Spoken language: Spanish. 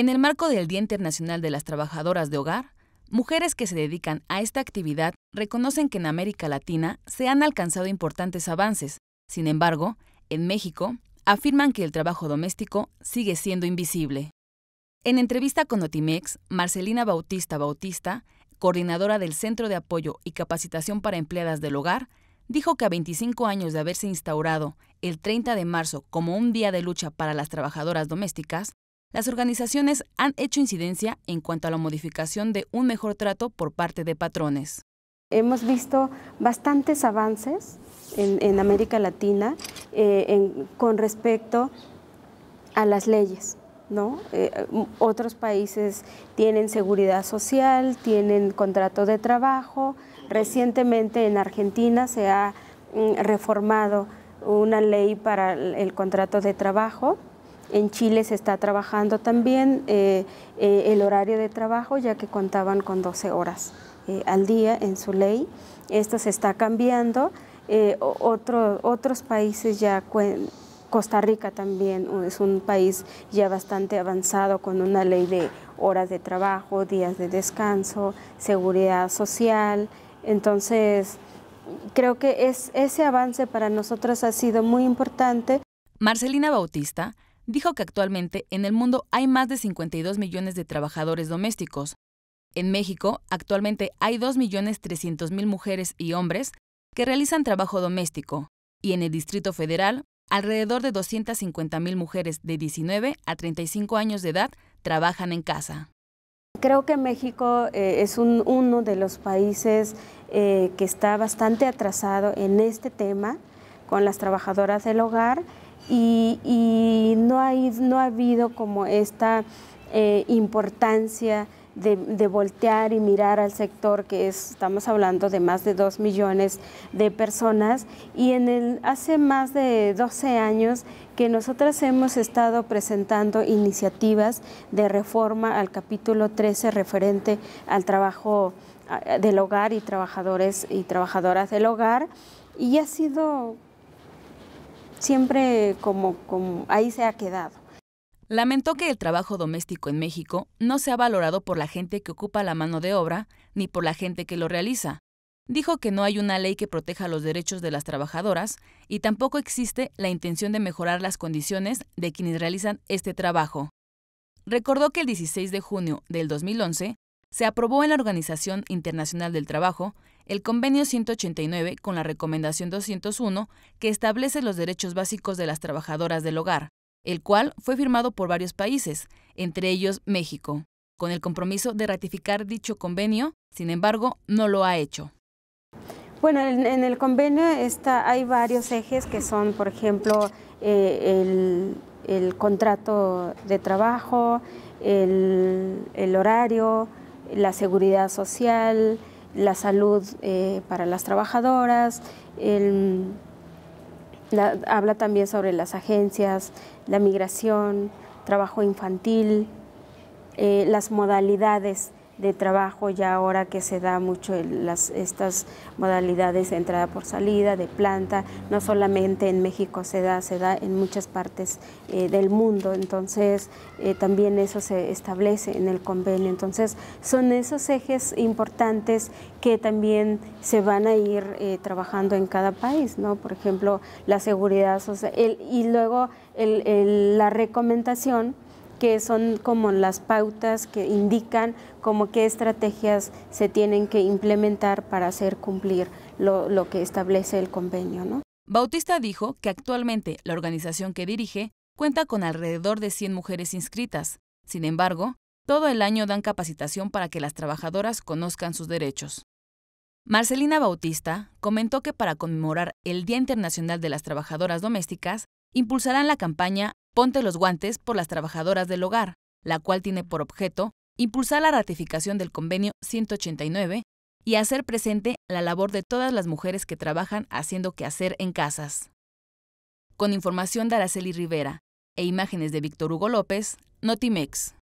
En el marco del Día Internacional de las Trabajadoras de Hogar, mujeres que se dedican a esta actividad reconocen que en América Latina se han alcanzado importantes avances. Sin embargo, en México, afirman que el trabajo doméstico sigue siendo invisible. En entrevista con Otimex, Marcelina Bautista Bautista, coordinadora del Centro de Apoyo y Capacitación para Empleadas del Hogar, dijo que a 25 años de haberse instaurado el 30 de marzo como un día de lucha para las trabajadoras domésticas, las organizaciones han hecho incidencia en cuanto a la modificación de un mejor trato por parte de patrones. Hemos visto bastantes avances en, América Latina eh, con respecto a las leyes. ¿no? Eh, otros países tienen seguridad social, tienen contrato de trabajo. Recientemente en Argentina se ha mm, reformado una ley para el contrato de trabajo en Chile se está trabajando también eh, eh, el horario de trabajo, ya que contaban con 12 horas eh, al día en su ley. Esto se está cambiando. otros países ya Costa Rica también es un país ya bastante avanzado con una ley de horas de trabajo, días de descanso, seguridad social. Entonces, creo que es, ese avance para nosotros ha sido muy importante. Marcelina Bautista dijo que actualmente en el mundo hay más de 52 millones de trabajadores domésticos. En México, actualmente hay 2.300.000 mujeres y hombres que realizan trabajo doméstico, y en el Distrito Federal, alrededor de 250.000 mujeres de 19 a 35 años de edad trabajan en casa. Creo que México eh, es uno de los países eh, que está bastante atrasado en este tema con las trabajadoras del hogar y, no, hay, no ha habido como esta eh, importancia de, voltear y mirar al sector que es, estamos hablando de más de dos millones de personas y en el, hace más de 12 años que nosotras hemos estado presentando iniciativas de reforma al capítulo 13 referente al trabajo del hogar y trabajadores y trabajadoras del hogar y ha sido siempre como, como ahí se ha quedado. Lamentó que el trabajo doméstico en México no sea valorado por la gente que ocupa la mano de obra ni por la gente que lo realiza. Dijo que no hay una ley que proteja los derechos de las trabajadoras y tampoco existe la intención de mejorar las condiciones de quienes realizan este trabajo. Recordó que el 16 de junio del 2011 se aprobó en la Organización Internacional del Trabajo el Convenio 189 con la Recomendación 201 que establece los derechos básicos de las trabajadoras del hogar, el cual fue firmado por varios países, entre ellos México, con el compromiso de ratificar dicho convenio, sin embargo, no lo ha hecho. Bueno, en, el convenio hay varios ejes que son, por ejemplo, eh, el, contrato de trabajo, el horario, la seguridad social, la salud eh, para las trabajadoras, habla también sobre las agencias, la migración, trabajo infantil, eh, las modalidades de trabajo ya ahora que se da mucho las, estas modalidades de entrada por salida, de planta, no solamente en México se da, se da en muchas partes eh, del mundo, entonces eh, también eso se establece en el convenio, entonces son esos ejes importantes que también se van a ir eh, trabajando en cada país, ¿no? Por ejemplo, la seguridad social el, y luego el, la recomendación que son como las pautas que indican como qué estrategias se tienen que implementar para hacer cumplir lo, que establece el convenio. Bautista dijo que actualmente la organización que dirige cuenta con alrededor de 100 mujeres inscritas. Sin embargo, todo el año dan capacitación para que las trabajadoras conozcan sus derechos. Marcelina Bautista comentó que para conmemorar el Día Internacional de las Trabajadoras Domésticas, impulsarán la campaña Ponte los guantes por las trabajadoras del hogar, la cual tiene por objeto impulsar la ratificación del convenio 189 y hacer presente la labor de todas las mujeres que trabajan haciendo quehacer en casas. Con información de Araceli Rivera e imágenes de Víctor Hugo López, Notimex.